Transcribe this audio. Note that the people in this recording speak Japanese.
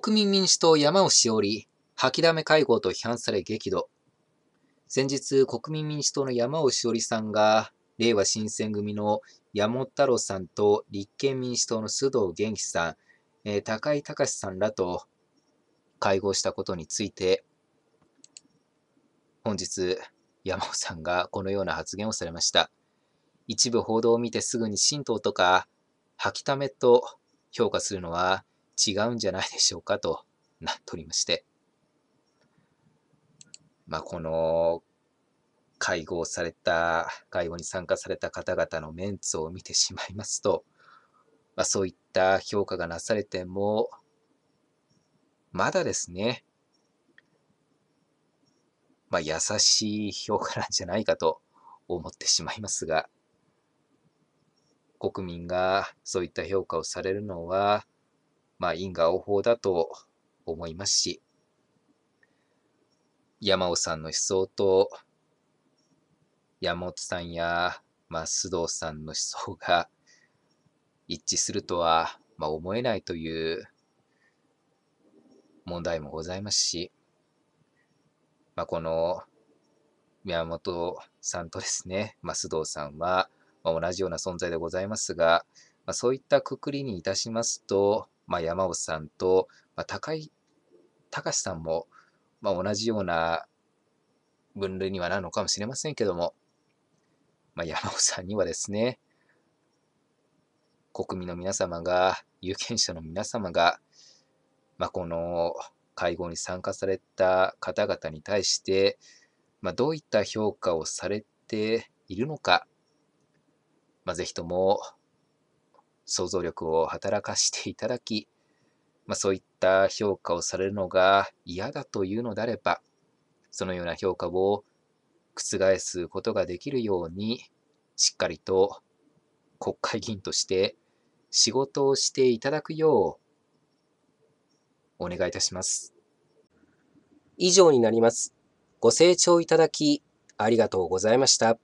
国民民主党山尾志織、吐きだめ会合と批判され激怒。先日、国民民主党の山尾志織さんが、令和新選組の山本太郎さんと立憲民主党の須藤元気さん、えー、高井隆さんらと会合したことについて、本日、山尾さんがこのような発言をされました。一部報道を見てすぐに神道とか、吐きためと評価するのは、違うんじゃないでしょうかとなっておりまして、まあ、この会合された、会合に参加された方々のメンツを見てしまいますと、まあ、そういった評価がなされても、まだですね、まあ、優しい評価なんじゃないかと思ってしまいますが、国民がそういった評価をされるのは、まあ、因果応報だと思いますし、山尾さんの思想と、山本さんや、まあ、須藤さんの思想が一致するとは、まあ、思えないという問題もございますし、まあ、この宮本さんとですね、まあ、須藤さんは、まあ、同じような存在でございますが、まあ、そういったくくりにいたしますと、まあ、山尾さんと、まあ、高井隆さんも、まあ、同じような分類にはなるのかもしれませんけども、まあ、山尾さんにはですね、国民の皆様が、有権者の皆様が、まあ、この会合に参加された方々に対して、まあ、どういった評価をされているのか、まあ、ぜひとも想像力を働かせていただき、まあ、そういった評価をされるのが嫌だというのであれば、そのような評価を覆すことができるように、しっかりと国会議員として仕事をしていただくよう、お願いいたします。以上になります。ご清聴いただき、ありがとうございました。